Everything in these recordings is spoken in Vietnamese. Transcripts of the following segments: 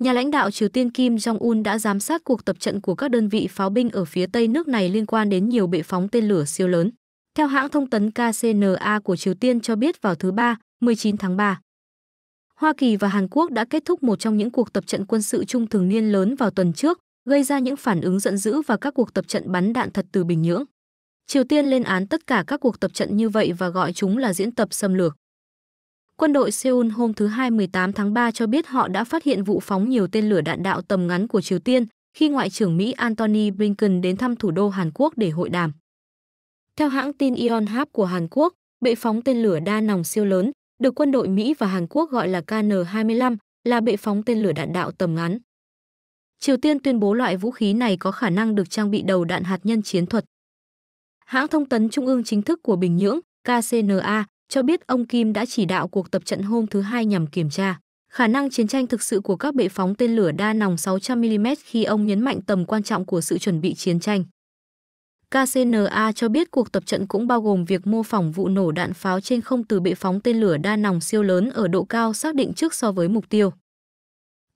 Nhà lãnh đạo Triều Tiên Kim Jong-un đã giám sát cuộc tập trận của các đơn vị pháo binh ở phía Tây nước này liên quan đến nhiều bệ phóng tên lửa siêu lớn. Theo hãng thông tấn KCNA của Triều Tiên cho biết vào thứ Ba, 19 tháng 3, Hoa Kỳ và Hàn Quốc đã kết thúc một trong những cuộc tập trận quân sự chung thường niên lớn vào tuần trước, gây ra những phản ứng giận dữ và các cuộc tập trận bắn đạn thật từ Bình Nhưỡng. Triều Tiên lên án tất cả các cuộc tập trận như vậy và gọi chúng là diễn tập xâm lược. Quân đội Seoul hôm thứ Hai 18 tháng 3 cho biết họ đã phát hiện vụ phóng nhiều tên lửa đạn đạo tầm ngắn của Triều Tiên khi Ngoại trưởng Mỹ Antony Blinken đến thăm thủ đô Hàn Quốc để hội đàm. Theo hãng tin Yonhap của Hàn Quốc, bệ phóng tên lửa đa nòng siêu lớn, được quân đội Mỹ và Hàn Quốc gọi là KN-25, là bệ phóng tên lửa đạn đạo tầm ngắn. Triều Tiên tuyên bố loại vũ khí này có khả năng được trang bị đầu đạn hạt nhân chiến thuật. Hãng thông tấn trung ương chính thức của Bình Nhưỡng, KCNA, cho biết ông Kim đã chỉ đạo cuộc tập trận hôm thứ Hai nhằm kiểm tra khả năng chiến tranh thực sự của các bệ phóng tên lửa đa nòng 600mm khi ông nhấn mạnh tầm quan trọng của sự chuẩn bị chiến tranh. KCNA cho biết cuộc tập trận cũng bao gồm việc mô phỏng vụ nổ đạn pháo trên không từ bệ phóng tên lửa đa nòng siêu lớn ở độ cao xác định trước so với mục tiêu.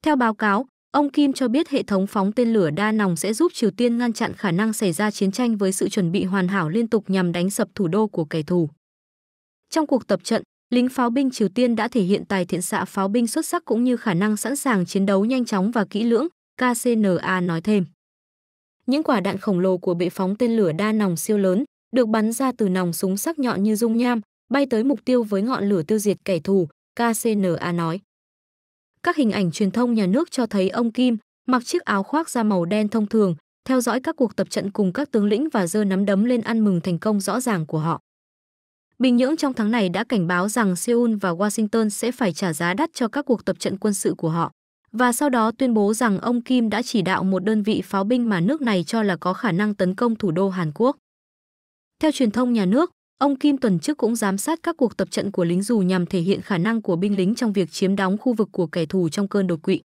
Theo báo cáo, ông Kim cho biết hệ thống phóng tên lửa đa nòng sẽ giúp Triều Tiên ngăn chặn khả năng xảy ra chiến tranh với sự chuẩn bị hoàn hảo liên tục nhằm đánh sập thủ đô của kẻ thù. Trong cuộc tập trận, lính pháo binh Triều Tiên đã thể hiện tài thiện xạ pháo binh xuất sắc cũng như khả năng sẵn sàng chiến đấu nhanh chóng và kỹ lưỡng, KCNA nói thêm. Những quả đạn khổng lồ của bệ phóng tên lửa đa nòng siêu lớn được bắn ra từ nòng súng sắc nhọn như dung nham, bay tới mục tiêu với ngọn lửa tiêu diệt kẻ thù, KCNA nói. Các hình ảnh truyền thông nhà nước cho thấy ông Kim mặc chiếc áo khoác da màu đen thông thường, theo dõi các cuộc tập trận cùng các tướng lĩnh và giơ nắm đấm lên ăn mừng thành công rõ ràng của họ. Bình Nhưỡng trong tháng này đã cảnh báo rằng Seoul và Washington sẽ phải trả giá đắt cho các cuộc tập trận quân sự của họ và sau đó tuyên bố rằng ông Kim đã chỉ đạo một đơn vị pháo binh mà nước này cho là có khả năng tấn công thủ đô Hàn Quốc. Theo truyền thông nhà nước, ông Kim tuần trước cũng giám sát các cuộc tập trận của lính dù nhằm thể hiện khả năng của binh lính trong việc chiếm đóng khu vực của kẻ thù trong cơn đột quỵ.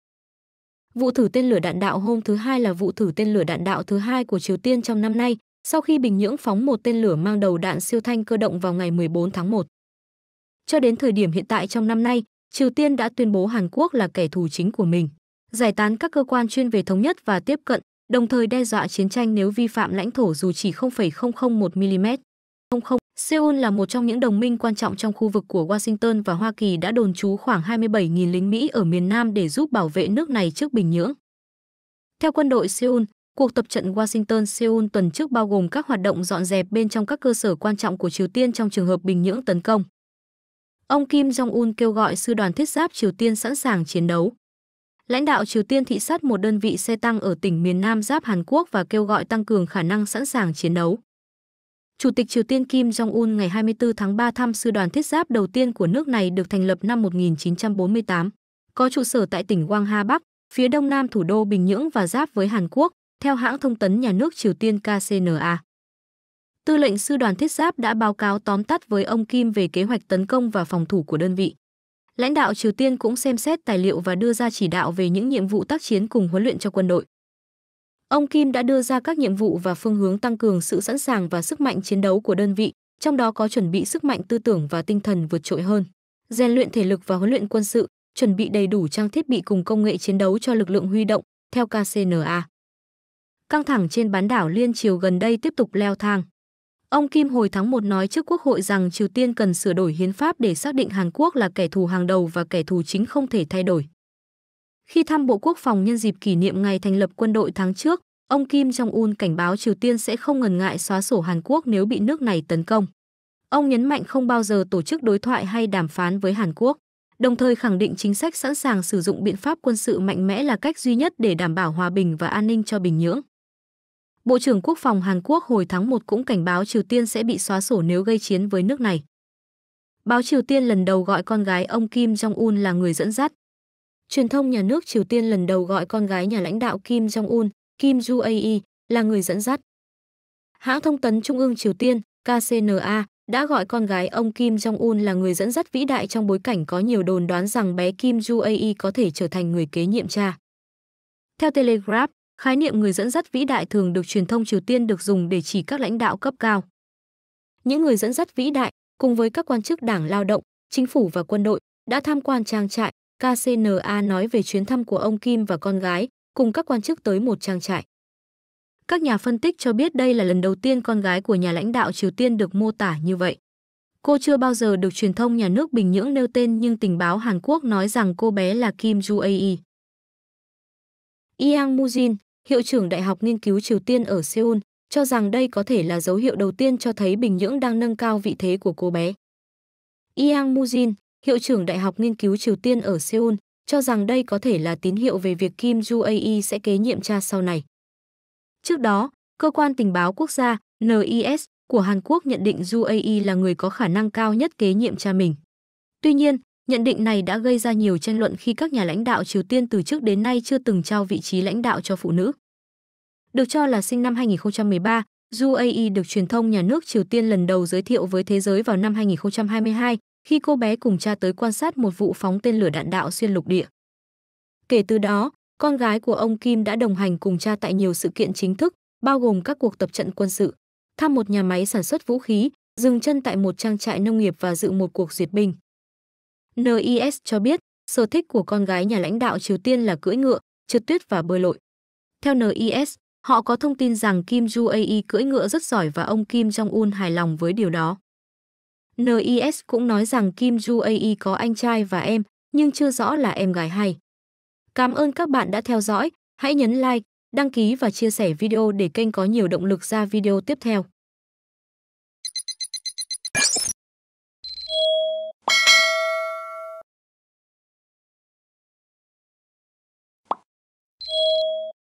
Vụ thử tên lửa đạn đạo hôm thứ Hai là vụ thử tên lửa đạn đạo thứ hai của Triều Tiên trong năm nay, sau khi Bình Nhưỡng phóng một tên lửa mang đầu đạn siêu thanh cơ động vào ngày 14 tháng 1. Cho đến thời điểm hiện tại trong năm nay, Triều Tiên đã tuyên bố Hàn Quốc là kẻ thù chính của mình, giải tán các cơ quan chuyên về thống nhất và tiếp cận, đồng thời đe dọa chiến tranh nếu vi phạm lãnh thổ dù chỉ 0,001 mm. Không Seoul là một trong những đồng minh quan trọng trong khu vực của Washington và Hoa Kỳ đã đồn trú khoảng 27.000 lính Mỹ ở miền Nam để giúp bảo vệ nước này trước Bình Nhưỡng. Theo quân đội Seoul, Cuộc tập trận Washington-Seoul tuần trước bao gồm các hoạt động dọn dẹp bên trong các cơ sở quan trọng của Triều Tiên trong trường hợp Bình Nhưỡng tấn công. Ông Kim Jong-un kêu gọi sư đoàn thiết giáp Triều Tiên sẵn sàng chiến đấu. Lãnh đạo Triều Tiên thị sát một đơn vị xe tăng ở tỉnh miền Nam giáp Hàn Quốc và kêu gọi tăng cường khả năng sẵn sàng chiến đấu. Chủ tịch Triều Tiên Kim Jong-un ngày 24 tháng 3 thăm sư đoàn thiết giáp đầu tiên của nước này được thành lập năm 1948, có trụ sở tại tỉnh Gwangha Bắc, phía đông nam thủ đô Bình Nhưỡng và giáp với Hàn Quốc theo hãng thông tấn nhà nước Triều Tiên KCNA. Tư lệnh sư đoàn thiết giáp đã báo cáo tóm tắt với ông Kim về kế hoạch tấn công và phòng thủ của đơn vị. Lãnh đạo Triều Tiên cũng xem xét tài liệu và đưa ra chỉ đạo về những nhiệm vụ tác chiến cùng huấn luyện cho quân đội. Ông Kim đã đưa ra các nhiệm vụ và phương hướng tăng cường sự sẵn sàng và sức mạnh chiến đấu của đơn vị, trong đó có chuẩn bị sức mạnh tư tưởng và tinh thần vượt trội hơn, rèn luyện thể lực và huấn luyện quân sự, chuẩn bị đầy đủ trang thiết bị cùng công nghệ chiến đấu cho lực lượng huy động, theo KCNA căng thẳng trên bán đảo Liên Triều gần đây tiếp tục leo thang. Ông Kim hồi tháng 1 nói trước Quốc hội rằng Triều Tiên cần sửa đổi hiến pháp để xác định Hàn Quốc là kẻ thù hàng đầu và kẻ thù chính không thể thay đổi. Khi thăm Bộ Quốc phòng nhân dịp kỷ niệm ngày thành lập quân đội tháng trước, ông Kim Jong-un cảnh báo Triều Tiên sẽ không ngần ngại xóa sổ Hàn Quốc nếu bị nước này tấn công. Ông nhấn mạnh không bao giờ tổ chức đối thoại hay đàm phán với Hàn Quốc, đồng thời khẳng định chính sách sẵn sàng sử dụng biện pháp quân sự mạnh mẽ là cách duy nhất để đảm bảo hòa bình và an ninh cho Bình Nhưỡng. Bộ trưởng Quốc phòng Hàn Quốc hồi tháng 1 cũng cảnh báo Triều Tiên sẽ bị xóa sổ nếu gây chiến với nước này. Báo Triều Tiên lần đầu gọi con gái ông Kim Jong-un là người dẫn dắt. Truyền thông nhà nước Triều Tiên lần đầu gọi con gái nhà lãnh đạo Kim Jong-un, Kim Ju-ae, là người dẫn dắt. Hãng thông tấn Trung ương Triều Tiên, KCNA, đã gọi con gái ông Kim Jong-un là người dẫn dắt vĩ đại trong bối cảnh có nhiều đồn đoán rằng bé Kim Ju-ae có thể trở thành người kế nhiệm cha. Theo Telegraph, Khái niệm người dẫn dắt vĩ đại thường được truyền thông Triều Tiên được dùng để chỉ các lãnh đạo cấp cao. Những người dẫn dắt vĩ đại cùng với các quan chức Đảng Lao động, chính phủ và quân đội đã tham quan trang trại KCNA nói về chuyến thăm của ông Kim và con gái cùng các quan chức tới một trang trại. Các nhà phân tích cho biết đây là lần đầu tiên con gái của nhà lãnh đạo Triều Tiên được mô tả như vậy. Cô chưa bao giờ được truyền thông nhà nước Bình Nhưỡng nêu tên nhưng tình báo Hàn Quốc nói rằng cô bé là Kim Ju Ae. Yang Mujin, hiệu trưởng Đại học Nghiên cứu Triều Tiên ở Seoul, cho rằng đây có thể là dấu hiệu đầu tiên cho thấy Bình Nhưỡng đang nâng cao vị thế của cô bé. Yang Mujin, hiệu trưởng Đại học Nghiên cứu Triều Tiên ở Seoul, cho rằng đây có thể là tín hiệu về việc Kim Ju Ae sẽ kế nhiệm cha sau này. Trước đó, cơ quan tình báo quốc gia NIS của Hàn Quốc nhận định Ju Ae là người có khả năng cao nhất kế nhiệm cha mình. Tuy nhiên, Nhận định này đã gây ra nhiều tranh luận khi các nhà lãnh đạo Triều Tiên từ trước đến nay chưa từng trao vị trí lãnh đạo cho phụ nữ. Được cho là sinh năm 2013, Ju Ae được truyền thông nhà nước Triều Tiên lần đầu giới thiệu với thế giới vào năm 2022 khi cô bé cùng cha tới quan sát một vụ phóng tên lửa đạn đạo xuyên lục địa. Kể từ đó, con gái của ông Kim đã đồng hành cùng cha tại nhiều sự kiện chính thức, bao gồm các cuộc tập trận quân sự, thăm một nhà máy sản xuất vũ khí, dừng chân tại một trang trại nông nghiệp và dự một cuộc duyệt binh. NIS cho biết, sở thích của con gái nhà lãnh đạo Triều Tiên là cưỡi ngựa, trượt tuyết và bơi lội. Theo NIS, họ có thông tin rằng Kim Ju Ae cưỡi ngựa rất giỏi và ông Kim Jong-un hài lòng với điều đó. NIS cũng nói rằng Kim Ju Ae có anh trai và em, nhưng chưa rõ là em gái hay. Cảm ơn các bạn đã theo dõi, hãy nhấn like, đăng ký và chia sẻ video để kênh có nhiều động lực ra video tiếp theo.